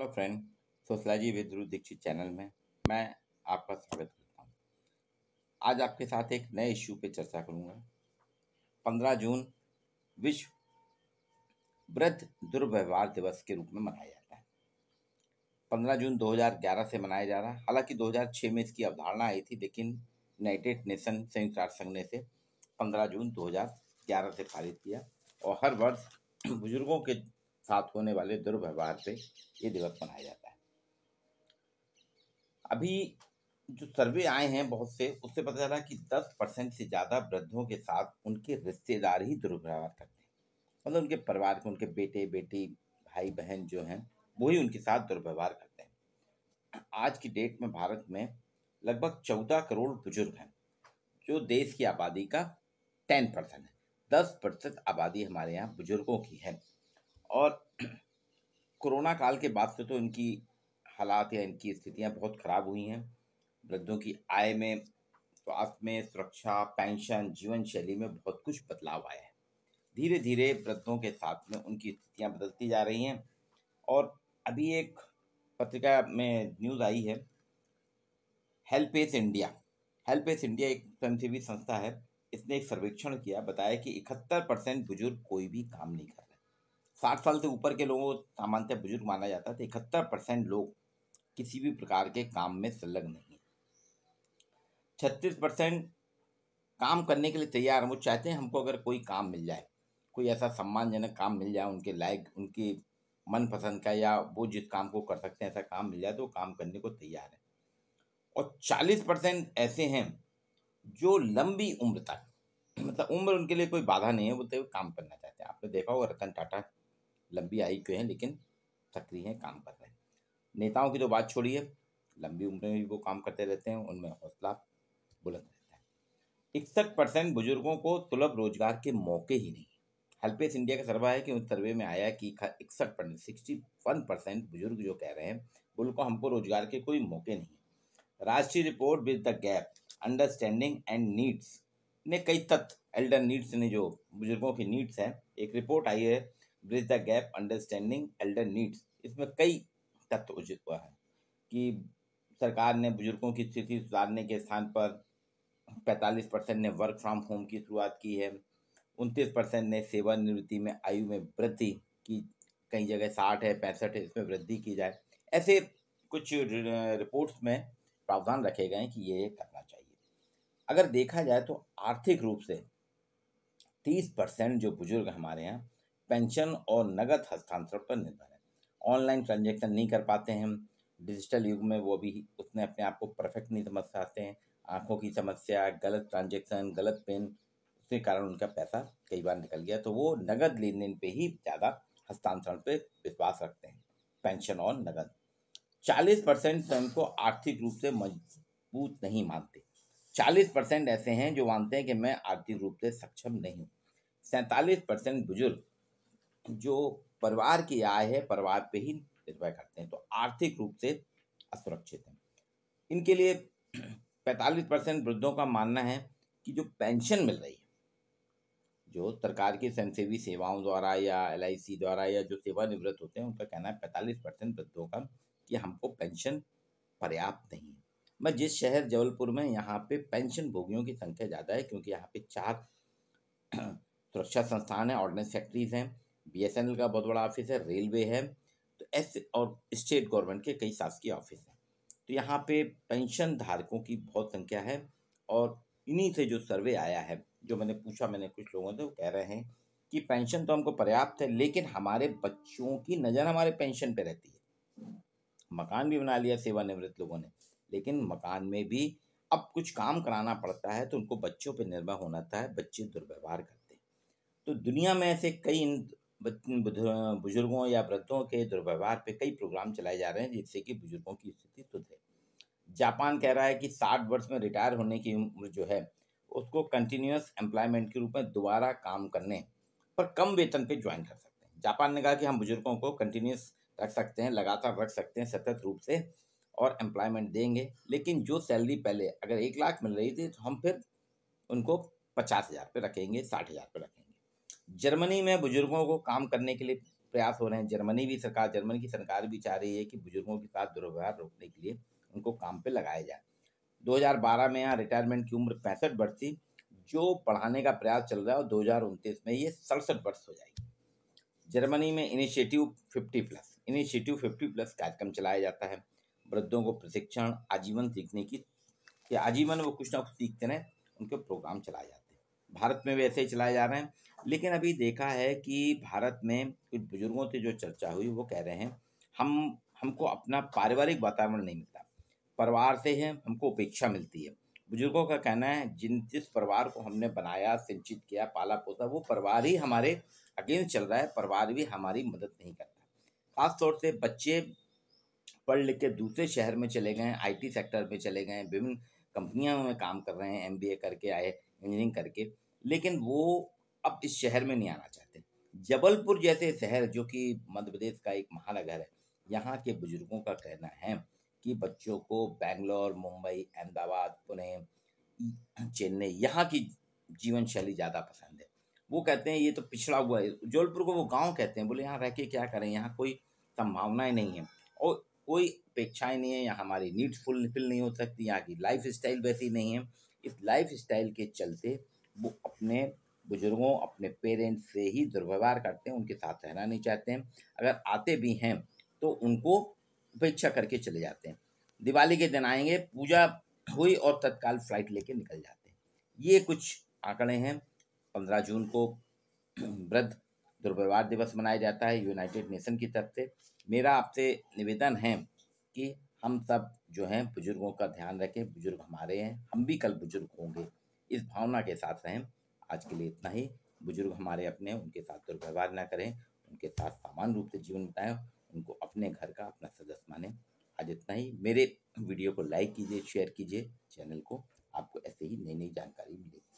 hello friend sociology with Dhruv Dikshit channel में मैं आपका स्वागत करता हूँ आज आपके साथ एक नए इश्यू पे चर्चा करूँगा 15 जून विश्व वृद्ध दुर्व्यवहार दिवस के रूप में मनाया जाता है 15 जून 2011 से मनाया जा रहा है हालांकि 2006 में इसकी अवधारणा आई थी लेकिन यूनाइटेड नेशन संयुक्त राष्ट्र संघ ने इसे पंद्रह जून दो से पारित किया और हर वर्ष बुजुर्गों के साथ होने वाले दुर्व्यवहार से ये दिवस मनाया जाता है अभी जो सर्वे आए हैं बहुत से उससे पता चला कि 10 परसेंट से ज़्यादा वृद्धों के साथ उनके रिश्तेदार ही दुर्व्यवहार करते हैं मतलब उनके परिवार के उनके बेटे बेटी भाई बहन जो हैं ही उनके साथ दुर्व्यवहार करते हैं आज की डेट में भारत में लगभग चौदह करोड़ बुजुर्ग हैं जो देश की आबादी का टेन परसेंट है दस प्रतिशत आबादी हमारे यहाँ बुजुर्गों की है और कोरोना काल के बाद से तो इनकी हालात या इनकी स्थितियां बहुत ख़राब हुई हैं वृद्धों की आय में स्वास्थ्य में सुरक्षा पेंशन जीवन शैली में बहुत कुछ बदलाव आया है धीरे धीरे वृद्धों के साथ में उनकी स्थितियां बदलती जा रही हैं और अभी एक पत्रिका में न्यूज़ आई है help age India help age India एक स्वयंसेवी संस्था है इसने एक सर्वेक्षण किया बताया कि इकहत्तर परसेंट बुजुर्ग कोई भी काम नहीं कर साठ साल से ऊपर के लोगों को सामान्यतः बुजुर्ग माना जाता है तो इकहत्तर परसेंट लोग किसी भी प्रकार के काम में संलग्न नहीं छत्तीस परसेंट काम करने के लिए तैयार हम चाहते हैं हमको अगर कोई काम मिल जाए कोई ऐसा सम्मानजनक काम मिल जाए उनके लायक उनके मनपसंद का या वो जिस काम को कर सकते हैं ऐसा काम मिल जाए तो वो काम करने को तैयार है और चालीस परसेंट ऐसे हैं जो लंबी उम्र तक मतलब उम्र उनके लिए कोई बाधा नहीं है बोलते तो हुए काम करना चाहते हैं आपने देखा होगा रतन टाटा लंबी आयु के हैं लेकिन सक्रिय हैं काम कर रहे हैं नेताओं की तो बात छोड़िए लंबी उम्र में भी वो काम करते रहते हैं उनमें हौसला बुलंद रहता है इकसठ परसेंट बुजुर्गों को सुलभ रोजगार के मौके ही नहीं हेल्पेज इंडिया का सर्वा है कि उस सर्वे में आया कि इकसठ परसेंट सिक्सटी वन परसेंट बुजुर्ग जो कह रहे हैं उनको हमको रोजगार के कोई मौके नहीं राष्ट्रीय report with the gap understanding and needs ने कई तथ्य एल्डर नीड्स ने जो बुजुर्गों की नीड्स हैं एक रिपोर्ट आई है bridge the gap understanding elder needs इसमें कई तत्व उचित हुआ है कि सरकार ने बुजुर्गों की स्थिति सुधारने के स्थान पर 45 परसेंट ने वर्क फ्रॉम होम की शुरुआत की है उनतीस परसेंट ने सेवानिवृत्ति में आयु में वृद्धि की कई जगह साठ है पैंसठ है इसमें वृद्धि की जाए ऐसे कुछ रिपोर्ट्स में प्रावधान रखे गए हैं कि ये करना चाहिए अगर देखा जाए तो आर्थिक रूप से तीस परसेंट जो बुजुर्ग हमारे यहाँ पेंशन और नगद हस्तांतरण पर निर्भर है ऑनलाइन ट्रांजेक्शन नहीं कर पाते हैं डिजिटल युग में वो भी उतने अपने आप को परफेक्ट नहीं समझ पाते हैं आँखों की समस्या गलत ट्रांजेक्शन गलत पेन उसके कारण उनका पैसा कई बार निकल गया तो वो नगद लेन देन पर ही ज़्यादा हस्तांतरण पर विश्वास रखते हैं पेंशन और नगद चालीस परसेंट स्वयं को आर्थिक रूप से मजबूत नहीं मानते चालीस परसेंट ऐसे हैं जो मानते हैं कि मैं आर्थिक रूप से सक्षम नहीं हूँ सैंतालीस परसेंट बुजुर्ग जो परिवार की आय है परिवार पे ही निर्भर करते हैं तो आर्थिक रूप से असुरक्षित हैं इनके लिए पैंतालीस परसेंट वृद्धों का मानना है कि जो पेंशन मिल रही है जो सरकार की स्वयंसेवी सेवाओं द्वारा या एल द्वारा या जो सेवानिवृत्त होते हैं उनका कहना है पैंतालीस परसेंट वृद्धों का कि हमको पेंशन पर्याप्त नहीं है मैं जिस शहर जबलपुर में यहाँ पे पेंशन भोगियों की संख्या ज़्यादा है क्योंकि यहाँ पे चार सुरक्षा संस्थान हैं ऑर्डिनेंस फैक्ट्रीज हैं बीएसएनएल का बहुत बड़ा ऑफिस है रेलवे है तो ऐसे और स्टेट गवर्नमेंट के कई शासकीय ऑफिस हैं तो यहाँ पे पेंशन धारकों की बहुत संख्या है और इन्हीं से जो सर्वे आया है जो मैंने पूछा मैंने कुछ लोगों से वो कह रहे हैं कि पेंशन तो हमको पर्याप्त है लेकिन हमारे बच्चों की नज़र हमारे पेंशन पे रहती है मकान भी बना लिया सेवानिवृत्त लोगों ने लेकिन मकान में भी अब कुछ काम कराना पड़ता है तो उनको बच्चों पर निर्भर होना है बच्चे दुर्व्यवहार करते हैं तो दुनिया में ऐसे कई बुजुर्गों या वृद्धों के दुर्व्यवहार पे कई प्रोग्राम चलाए जा रहे हैं जिससे कि बुजुर्गों की स्थिति सुधरे जापान कह रहा है कि साठ वर्ष में रिटायर होने की उम्र जो है उसको कंटिन्यूस एम्प्लॉयमेंट के रूप में दोबारा काम करने पर कम वेतन पे ज्वाइन कर सकते हैं जापान ने कहा कि हम बुजुर्गों को कंटिन्यूस रख सकते हैं लगातार रख सकते हैं सतत रूप से और एम्प्लॉयमेंट देंगे लेकिन जो सैलरी पहले अगर एक लाख मिल रही थी तो हम फिर उनको पचास हज़ार पर रखेंगे साठ हज़ार पर रखेंगे जर्मनी में बुजुर्गों को काम करने के लिए प्रयास हो रहे हैं जर्मनी भी सरकार जर्मनी की सरकार भी चाह रही है कि बुजुर्गों के साथ दुर्व्यवहार रोकने के लिए उनको काम पे लगाया जाए 2012 में यहाँ रिटायरमेंट की उम्र पैंसठ वर्ष थी जो पढ़ाने का प्रयास चल रहा है और दो में ये सड़सठ वर्ष हो जाएगी जर्मनी में इनिशिएटिव 50 प्लस इनिशिएटिव 50 प्लस कार्यक्रम चलाया जाता है वृद्धों को प्रशिक्षण आजीवन सीखने की कि आजीवन वो कुछ ना कुछ सीखते रहें उनके प्रोग्राम चलाए जाते हैं भारत में भी ऐसे ही चलाए जा रहे हैं लेकिन अभी देखा है कि भारत में कुछ बुजुर्गों से जो चर्चा हुई वो कह रहे हैं हम हमको अपना पारिवारिक वातावरण नहीं मिलता परिवार से है हमको उपेक्षा मिलती है बुजुर्गों का कहना है जिन जिस परिवार को हमने बनाया सिंचित किया पाला पोसा वो परिवार ही हमारे अगेंस्ट चल रहा है परिवार भी हमारी मदद नहीं करता खास तौर से बच्चे पढ़ लिख के दूसरे शहर में चले गए आईटी सेक्टर में चले गए विभिन्न कंपनियों में काम कर रहे हैं एमबीए करके आए इंजीनियरिंग करके लेकिन वो अब इस शहर में नहीं आना चाहते जबलपुर जैसे शहर जो कि मध्य प्रदेश का एक महानगर है यहाँ के बुजुर्गों का कहना है कि बच्चों को बेंगलोर मुंबई अहमदाबाद पुणे चेन्नई यहाँ की जीवन शैली ज़्यादा पसंद है वो कहते हैं ये तो पिछड़ा हुआ है जबलपुर को वो गांव कहते हैं बोले यहाँ रह के क्या करें यहाँ कोई संभावनाएं नहीं है और कोई अपेक्षाएँ नहीं है यहाँ हमारी नीड्स फुलफिल नहीं हो सकती यहाँ की लाइफ स्टाइल वैसी नहीं है इस लाइफ स्टाइल के चलते वो अपने बुज़ुर्गों अपने पेरेंट्स से ही दुर्व्यवहार करते हैं उनके साथ रहना नहीं चाहते हैं अगर आते भी हैं तो उनको उपेक्षा करके चले जाते हैं दिवाली के दिन आएंगे पूजा हुई और तत्काल फ्लाइट लेके निकल जाते हैं ये कुछ आंकड़े हैं पंद्रह जून को वृद्ध दुर्व्यवहार दिवस मनाया जाता है यूनाइटेड नेशन की तरफ से मेरा आपसे निवेदन है कि हम सब जो हैं बुज़ुर्गों का ध्यान रखें बुज़ुर्ग हमारे हैं हम भी कल बुज़ुर्ग होंगे इस भावना के साथ रहें आज के लिए इतना ही बुज़ुर्ग हमारे अपने उनके साथ दुर्व्यवहार ना करें उनके साथ सामान्य रूप से जीवन बिताएं उनको अपने घर का अपना सदस्य माने आज इतना ही मेरे वीडियो को लाइक कीजिए शेयर कीजिए चैनल को आपको ऐसे ही नई नई जानकारी मिलेगी